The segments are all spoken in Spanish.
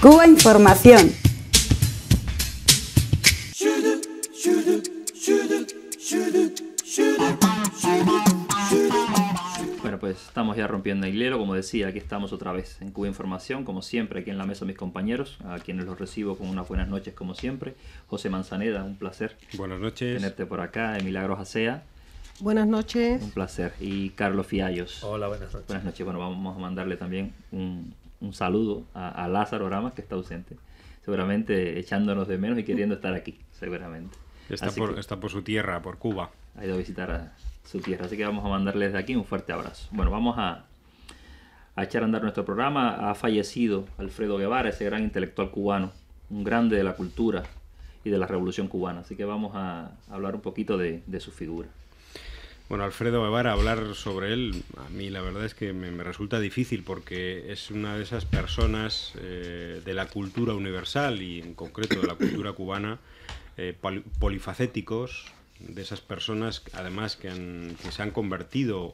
Cuba Información. Bueno, pues estamos ya rompiendo el hielo, como decía, aquí estamos otra vez en Cuba Información, como siempre, aquí en la mesa mis compañeros, a quienes los recibo con unas buenas noches, como siempre. José Manzaneda, un placer. Buenas noches. Tenerte por acá, de Milagros Acea. Buenas noches. Un placer. Y Carlos Fiallos. Hola, buenas noches. Buenas noches. Bueno, vamos a mandarle también un, un saludo a, Lázaro Ramas, que está ausente, seguramente echándonos de menos y queriendo estar aquí, seguramente. Está, por, su tierra, por Cuba. Ha ido a visitar a su tierra, así que vamos a mandarle desde aquí un fuerte abrazo. Bueno, vamos a, echar a andar nuestro programa. Ha fallecido Alfredo Guevara, ese gran intelectual cubano, un grande de la cultura y de la revolución cubana, así que vamos a hablar un poquito de su figura. Bueno, Alfredo Guevara, hablar sobre él, a mí la verdad es que me, resulta difícil porque es una de esas personas eh, de la cultura universal y en concreto de la cultura cubana, eh, polifacéticos, de esas personas además que, que se han convertido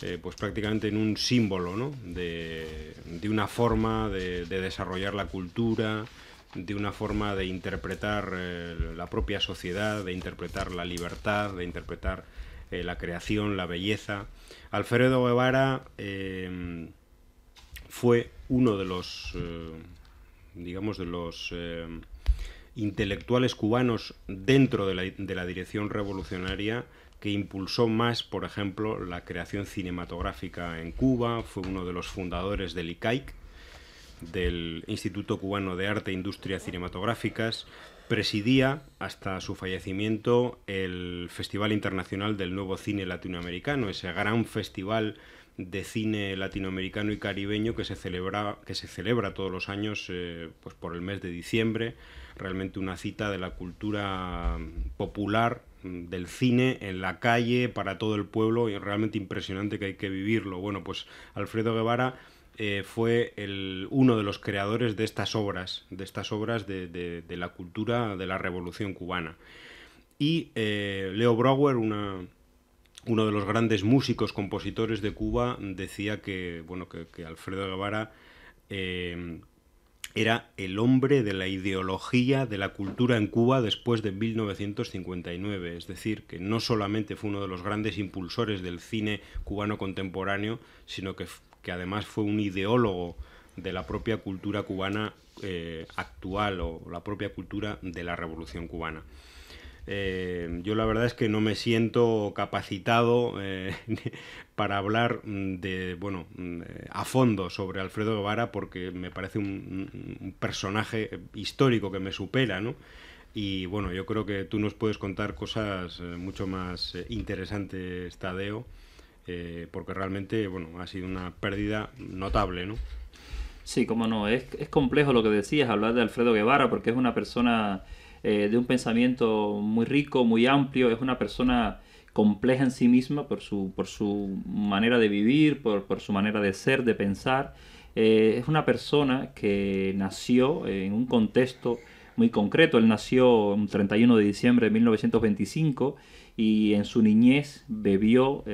eh, pues prácticamente en un símbolo ¿no? de, una forma de, desarrollar la cultura, de una forma de interpretar la propia sociedad, de interpretar la libertad, de interpretar eh, la creación, la belleza. Alfredo Guevara eh, fue uno de los, eh, digamos, de los intelectuales cubanos dentro de la, de la dirección revolucionaria que impulsó más, por ejemplo, la creación cinematográfica en Cuba, fue uno de los fundadores del ICAIC, del Instituto Cubano de Arte e Industria Cinematográficas, Presidía hasta su fallecimiento el Festival Internacional del Nuevo Cine Latinoamericano, ese gran festival de cine latinoamericano y caribeño que se celebra, que se celebra todos los años eh, pues por el mes de diciembre. Realmente una cita de la cultura popular mm, del cine en la calle para todo el pueblo y realmente impresionante que hay que vivirlo. Bueno, pues Alfredo Guevara eh, fue el, uno de los creadores de estas obras, de estas obras de, la cultura de la Revolución cubana. Y eh, Leo Brouwer, una, uno de los grandes músicos compositores de Cuba, decía que, bueno, que, Alfredo Guevara eh, era el hombre de la ideología de la cultura en Cuba después de 1959. Es decir, que no solamente fue uno de los grandes impulsores del cine cubano contemporáneo, sino que que además fue un ideólogo de la propia cultura cubana eh, actual o la propia cultura de la revolución cubana. Eh, yo la verdad es que no me siento capacitado eh, para hablar de bueno a fondo sobre Alfredo Guevara porque me parece un, personaje histórico que me supera, ¿no? Y bueno, yo creo que tú nos puedes contar cosas mucho más interesantes, Tadeo. Eh, porque realmente bueno, ha sido una pérdida notable. ¿no? Sí, cómo no, es, es complejo lo que decías, hablar de Alfredo Guevara, porque es una persona eh, de un pensamiento muy rico, muy amplio, es una persona compleja en sí misma por su, por su manera de vivir, por, por su manera de ser, de pensar. Eh, es una persona que nació en un contexto muy concreto. Él nació el 31 de diciembre de 1925 y en su niñez bebió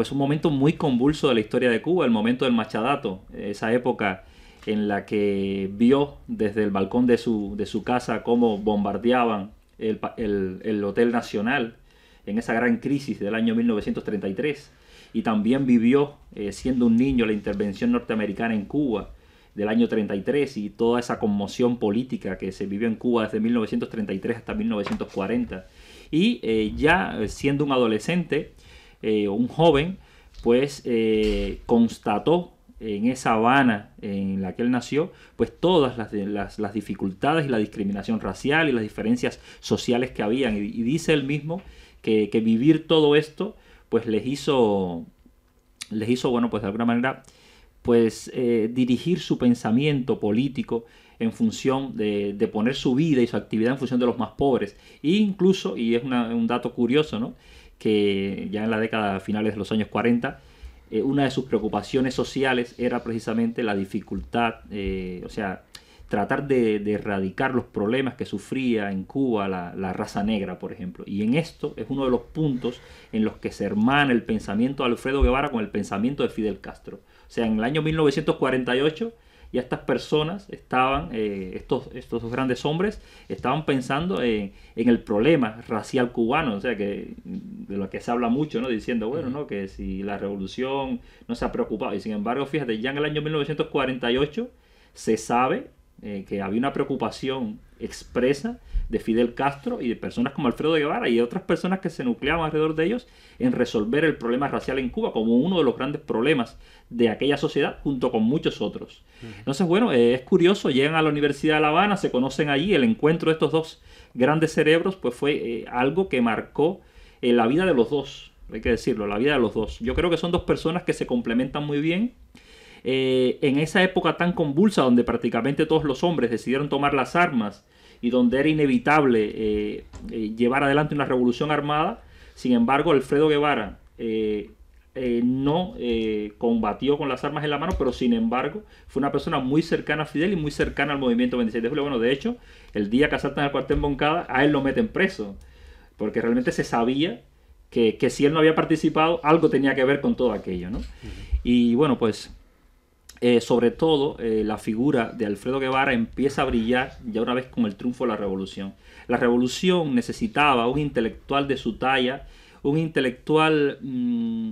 pues un momento muy convulso de la historia de Cuba, el momento del machadato, esa época en la que vio desde el balcón de su, de su casa cómo bombardeaban el, Hotel Nacional en esa gran crisis del año 1933 y también vivió eh, siendo un niño la intervención norteamericana en Cuba del año 33 y toda esa conmoción política que se vivió en Cuba desde 1933 hasta 1940. Y eh, ya eh, siendo un adolescente, eh, un joven, pues eh, constató en esa Habana en la que él nació, pues todas las, las, dificultades y la discriminación racial y las diferencias sociales que habían. Y, dice él mismo que, vivir todo esto, pues les hizo, les hizo, bueno, pues de alguna manera, pues eh, dirigir su pensamiento político en función de, de, poner su vida y su actividad en función de los más pobres. E incluso, y es un dato curioso, ¿no? que ya en la década finales de los años 40, eh, una de sus preocupaciones sociales era precisamente la dificultad, eh, o sea, tratar de, de, erradicar los problemas que sufría en Cuba la, la, raza negra, por ejemplo. Y en esto es uno de los puntos en los que se hermana el pensamiento de Alfredo Guevara con el pensamiento de Fidel Castro. O sea, en el año 1948 y estas personas estaban, eh, estos, estos grandes hombres, estaban pensando en, el problema racial cubano, o sea, que de lo que se habla mucho, ¿no? Diciendo, bueno, ¿no? Que si la revolución no se ha preocupado. Y sin embargo, fíjate, ya en el año 1948 se sabe eh, que había una preocupación expresa de Fidel Castro y de personas como Alfredo Guevara y de otras personas que se nucleaban alrededor de ellos en resolver el problema racial en Cuba como uno de los grandes problemas de aquella sociedad junto con muchos otros. Entonces, bueno, eh, es curioso, llegan a la Universidad de La Habana, se conocen allí, el encuentro de estos dos grandes cerebros pues fue eh, algo que marcó eh, la vida de los dos, hay que decirlo, la vida de los dos. Yo creo que son dos personas que se complementan muy bien eh, en esa época tan convulsa donde prácticamente todos los hombres decidieron tomar las armas y donde era inevitable eh, eh, llevar adelante una revolución armada, sin embargo Alfredo Guevara no combatió con las armas en la mano, pero sin embargo fue una persona muy cercana a Fidel y muy cercana al movimiento 26 de julio. Bueno, de hecho, el día que asaltan al cuartel Moncada, a él lo meten preso, porque realmente se sabía que, si él no había participado, algo tenía que ver con todo aquello, Y bueno, pues eh, sobre todo, eh, la figura de Alfredo Guevara empieza a brillar ya una vez con el triunfo de la revolución. La revolución necesitaba un intelectual de su talla, un intelectual mm,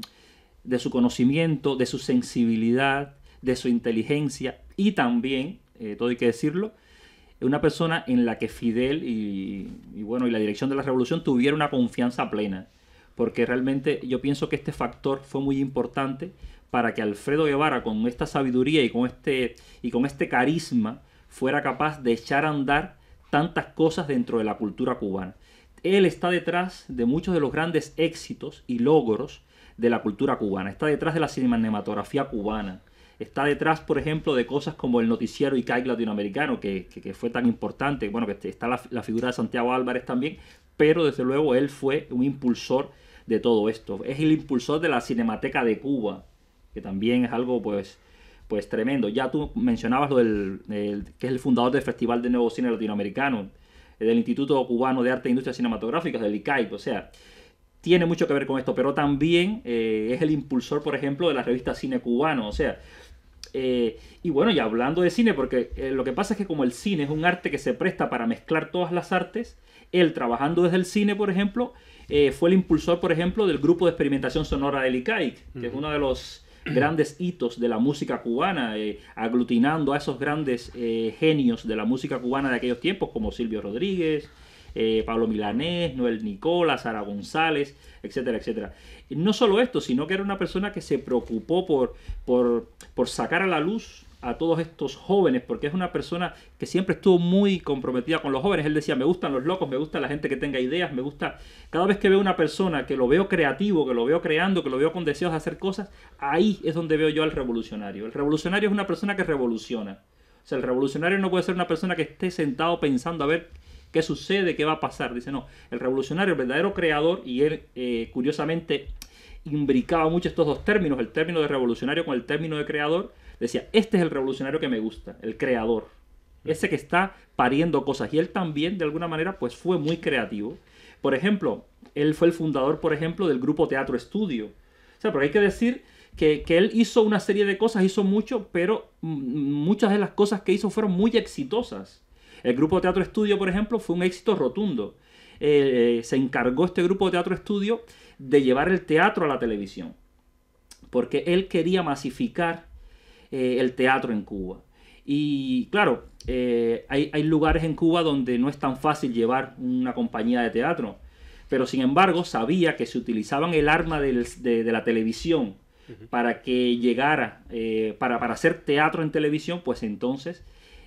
de su conocimiento, de su sensibilidad, de su inteligencia y también, eh, todo hay que decirlo, una persona en la que Fidel y, bueno y la dirección de la revolución tuviera una confianza plena, porque realmente yo pienso que este factor fue muy importante para que Alfredo Guevara, con esta sabiduría y con este, y con este carisma, fuera capaz de echar a andar tantas cosas dentro de la cultura cubana. Él está detrás de muchos de los grandes éxitos y logros de la cultura cubana. Está detrás de la cinematografía cubana. Está detrás, por ejemplo, de cosas como el noticiero ICAIC latinoamericano, que, fue tan importante. Bueno, que está la, la figura de Santiago Álvarez también, pero desde luego él fue un impulsor de todo esto. Es el impulsor de la Cinemateca de Cuba también es algo pues, pues tremendo. Ya tú mencionabas lo del que es el fundador del Festival de Nuevo Cine Latinoamericano, del Instituto Cubano de Arte e Industrias Cinematográficas, del ICAI, o sea, tiene mucho que ver con esto, pero también eh, es el impulsor, por ejemplo, de la revista Cine Cubano, o sea, eh, y bueno, y hablando de cine, porque eh, lo que pasa es que como el cine es un arte que se presta para mezclar todas las artes, él trabajando desde el cine, por ejemplo, fue el impulsor, por ejemplo, del grupo de experimentación sonora del ICAIC, que es uno de los grandes hitos de la música cubana, eh, aglutinando a esos grandes eh, genios de la música cubana de aquellos tiempos, como Silvio Rodríguez, eh, Pablo Milanés, Noel Nicolás, Sara González, etcétera, etcétera. no solo esto, sino que era una persona que se preocupó por, por, por sacar a la luz a todos estos jóvenes, porque es una persona que siempre estuvo muy comprometida con los jóvenes. Él decía, me gustan los locos, me gusta la gente que tenga ideas, me gusta... Cada vez que veo una persona que lo veo creativo, que lo veo creando, que lo veo con deseos de hacer cosas, ahí es donde veo yo al revolucionario. El revolucionario es una persona que revoluciona. O sea, el revolucionario no puede ser una persona que esté sentado pensando a ver qué sucede, qué va a pasar. Dice, no, el revolucionario, el verdadero creador, y él eh, curiosamente imbricaba mucho estos dos términos, el término de revolucionario con el término de creador, decía, este es el revolucionario que me gusta, el creador, ese que está pariendo cosas. Y él también, de alguna manera, pues fue muy creativo. Por ejemplo, él fue el fundador, por ejemplo, del grupo Teatro Estudio. O sea, pero hay que decir que, él hizo una serie de cosas, hizo mucho, pero muchas de las cosas que hizo fueron muy exitosas. El grupo Teatro Estudio, por ejemplo, fue un éxito rotundo. Eh, se encargó este grupo Teatro Estudio de llevar el teatro a la televisión. Porque él quería masificar eh, el teatro en Cuba. Y claro, eh, hay, lugares en Cuba donde no es tan fácil llevar una compañía de teatro, pero sin embargo sabía que se utilizaban el arma de, la televisión para que llegara, eh, para, hacer teatro en televisión, pues entonces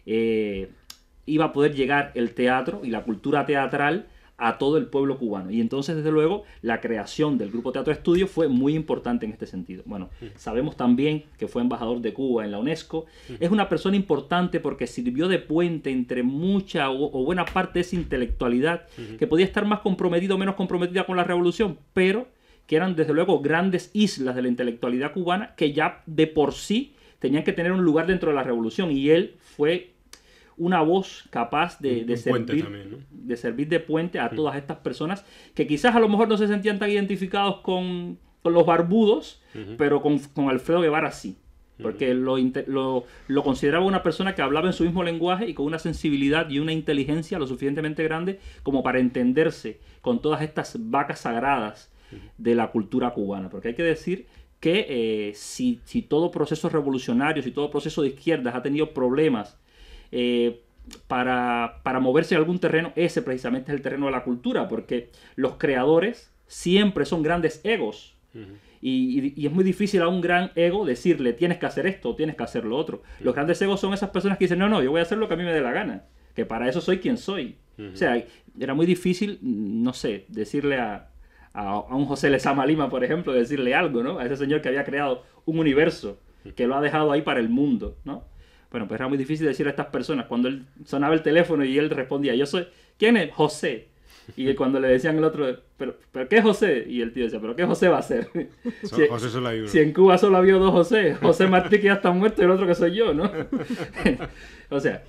iba a poder llegar el teatro y la cultura teatral a todo el pueblo cubano. Y entonces, desde luego, la creación del Grupo Teatro Estudio fue muy importante en este sentido. Bueno, mm. sabemos también que fue embajador de Cuba en la UNESCO. Mm. Es una persona importante porque sirvió de puente entre mucha o, buena parte de esa intelectualidad mm-hmm. que podía estar más comprometida o menos comprometida con la revolución, pero que eran desde luego grandes islas de la intelectualidad cubana que ya de por sí tenían que tener un lugar dentro de la revolución y él fue una voz capaz de, servir, de puente a mm. todas estas personas que quizás a lo mejor no se sentían tan identificados con, los barbudos, pero con, Alfredo Guevara sí. Porque lo, consideraba una persona que hablaba en su mismo lenguaje y con una sensibilidad y una inteligencia lo suficientemente grande como para entenderse con todas estas vacas sagradas de la cultura cubana. Porque hay que decir que eh, si, si, todo proceso revolucionario, si todo proceso de izquierdas ha tenido problemas eh, para, moverse en algún terreno, ese precisamente es el terreno de la cultura, porque los creadores siempre son grandes egos. y, es muy difícil a un gran ego decirle tienes que hacer esto, tienes que hacer lo otro. Los grandes egos son esas personas que dicen, no, no, yo voy a hacer lo que a mí me dé la gana, que para eso soy quien soy. O sea, era muy difícil, no sé, decirle a, a, un José Lezama Lima, por ejemplo, decirle algo, ¿no? A ese señor que había creado un universo, que lo ha dejado ahí para el mundo, ¿no? Bueno, pues era muy difícil decir a estas personas. Cuando él sonaba el teléfono y él respondía, yo soy, ¿quién es? José. Y cuando le decían el otro, ¿pero, qué José? Y el tío decía, ¿pero qué José va a ser? si, José solo si en Cuba solo había dos José, José Martí que ya está muerto y el otro que soy yo, ¿no? o sea,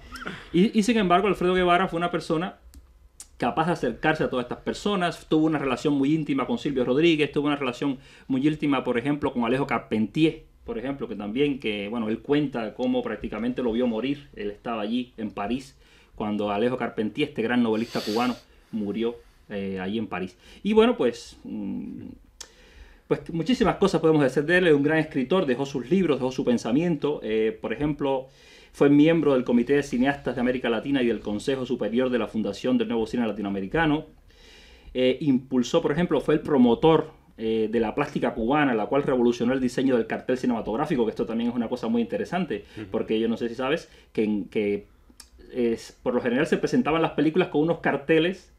y, y sin embargo Alfredo Guevara fue una persona capaz de acercarse a todas estas personas. Tuvo una relación muy íntima con Silvio Rodríguez, tuvo una relación muy íntima, por ejemplo, con Alejo Carpentier, por ejemplo, que también, que bueno, él cuenta cómo prácticamente lo vio morir, él estaba allí en París, cuando Alejo Carpentier, este gran novelista cubano, murió eh, allí en París. Y bueno, pues... Mm, pues muchísimas cosas podemos decir de él. Es un gran escritor, dejó sus libros, dejó su pensamiento. Eh, por ejemplo, fue miembro del Comité de Cineastas de América Latina y del Consejo Superior de la Fundación del Nuevo Cine Latinoamericano. Eh, impulsó, por ejemplo, fue el promotor eh, de la plástica cubana, la cual revolucionó el diseño del cartel cinematográfico, que esto también es una cosa muy interesante, porque yo no sé si sabes que, por lo general se presentaban las películas con unos carteles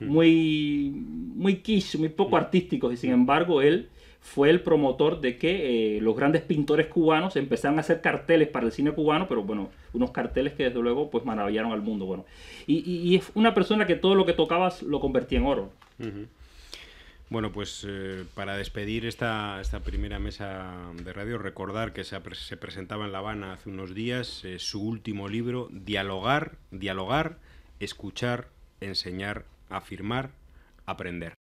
muy, muy muy poco artísticos, y sin embargo él fue el promotor de que eh, los grandes pintores cubanos empezaron a hacer carteles para el cine cubano, pero bueno, unos carteles que desde luego pues maravillaron al mundo, bueno. Y, es una persona que todo lo que tocabas lo convertía en oro. Bueno, pues eh, para despedir esta, primera mesa de radio, recordar que se, se presentaba en La Habana hace unos días eh, su último libro, Dialogar, Dialogar, Escuchar, Enseñar, Afirmar, Aprender.